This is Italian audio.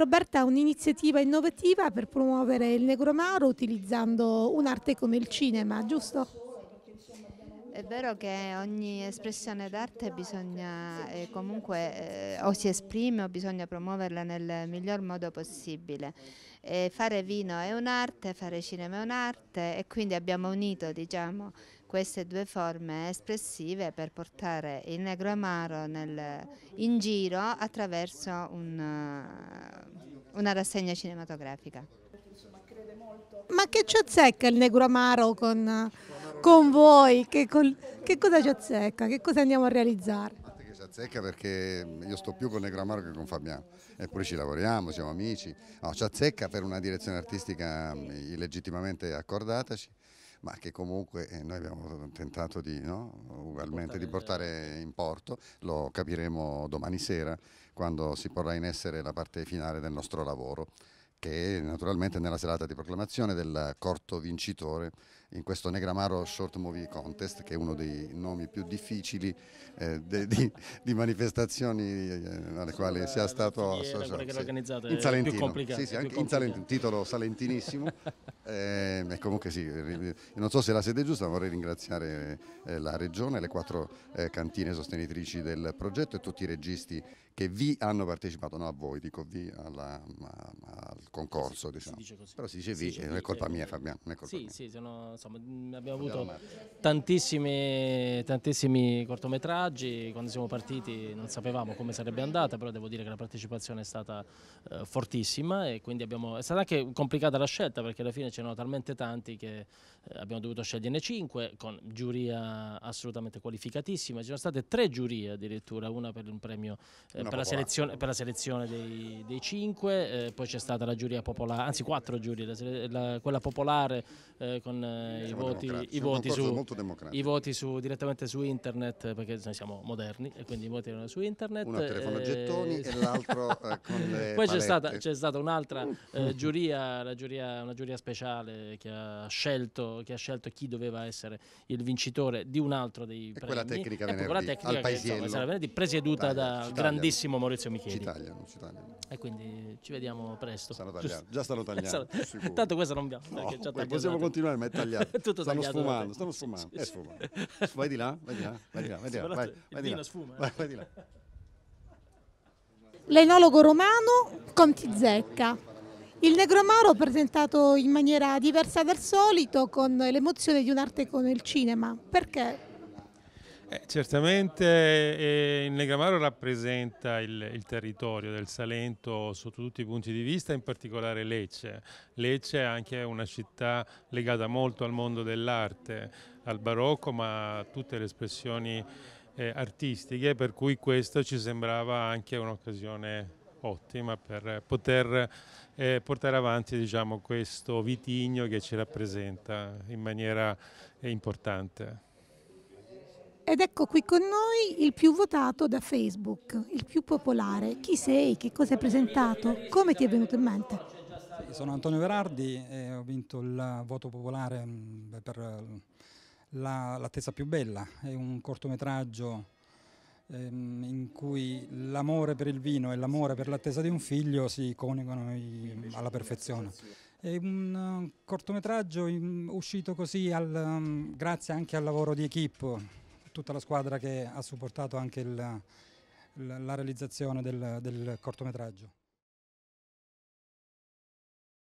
Roberta ha un'iniziativa innovativa per promuovere il Negromaro utilizzando un'arte come il cinema, giusto? È vero che ogni espressione d'arte bisogna eh, comunque eh, o si esprime o bisogna promuoverla nel miglior modo possibile. E fare vino è un'arte, fare cinema è un'arte e quindi abbiamo unito diciamo, queste due forme espressive per portare il negro amaro nel, in giro attraverso un, una rassegna cinematografica. Ma che ci azzecca il Negromaro con, con voi? Che, col, che cosa ci azzecca? Che cosa andiamo a realizzare? ci azzecca perché io sto più con Negramaro che con Fabiano, eppure ci lavoriamo, siamo amici, no, ci azzecca per una direzione artistica mm, illegittimamente accordataci, ma che comunque eh, noi abbiamo tentato di, no, ugualmente di portare in porto, lo capiremo domani sera quando si porrà in essere la parte finale del nostro lavoro che naturalmente nella serata di proclamazione del corto vincitore in questo Negramaro Short Movie Contest, che è uno dei nomi più difficili eh, de, di, di, manifestazioni eh, alle quali sia stato associato. In Salentino, sì, sì, anche in Salentino, titolo salentinissimo. eh, comunque sì, non so se la sede è giusta, vorrei ringraziare eh, la Regione, le quattro eh, cantine sostenitrici del progetto e tutti i registi che vi hanno partecipato, no a voi, dico vi alla, ma, ma al concorso. Si, diciamo. si Però si dice vi, si non è colpa mia Fabiano, non è colpa sì, mia. Sì, sono, insomma, mm, abbiamo avuto tantissimi, tantissimi cortometraggi, quando siamo partiti non sapevamo come sarebbe andata, però devo dire che la partecipazione è stata eh, fortissima e quindi abbiamo, è stata anche complicata la scelta perché alla fine c'erano talmente tanti che eh, abbiamo dovuto sceglierne 5 con giuria assolutamente qualificatissima, ci sono state tre giurie addirittura, una per un premio eh, per la, selezione, per la selezione, dei, dei cinque, eh, poi c'è stata la giuria popolare, anzi quattro giurie, la, la, quella popolare eh, con eh, i, voti, i, voti su, i, voti, su, direttamente su internet, eh, perché noi siamo moderni e quindi i voti erano su internet. Uno a telefono eh, gettoni e l'altro eh, con le Poi c'è stata, stata un'altra mm. giuria, giuria, una giuria speciale che ha, scelto, che ha, scelto, chi doveva essere il vincitore di un altro dei e premi. Quella tecnica, e ecco, venerdì, quella tecnica al che, insomma, venerdì presieduta Dai, da grandissimo grandissimo Maurizio Micheli. Ci tagliano, ci tagliano. E quindi ci vediamo presto. Stanno tagliando, già stanno tagliando. Tanto questa non abbiamo. No, possiamo continuare, ma è tagliato. Tutto stanno tagliato, sfumando, stanno sfumando. Sì, sì. Vai di là, vai di là, vai di là, vai di là. Vai, vai di là. Sfuma, vai, vai di là. L'enologo romano Conti Zecca. Il Negromaro presentato in maniera diversa dal solito con l'emozione di un'arte come il cinema. Perché? Eh, certamente eh, eh, il Negramaro rappresenta il, il, territorio del Salento sotto tutti i punti di vista, in particolare Lecce. Lecce è anche una città legata molto al mondo dell'arte, al barocco, ma a tutte le espressioni eh, artistiche, per cui questo ci sembrava anche un'occasione ottima per poter eh, portare avanti diciamo, questo vitigno che ci rappresenta in maniera importante. Ed ecco qui con noi il più votato da Facebook, il più popolare. Chi sei? Che cosa hai presentato? Come ti è venuto in mente? Sì, sono Antonio Verardi e ho vinto il voto popolare mm, per eh, L'attesa più bella. È un cortometraggio ehm, in cui l'amore per il vino e l'amore per l'attesa di un figlio si coniugano alla perfezione. È un eh, cortometraggio uscito così al, mm, grazie anche al lavoro di equip tutta la squadra che ha supportato anche il, la realizzazione del, del cortometraggio.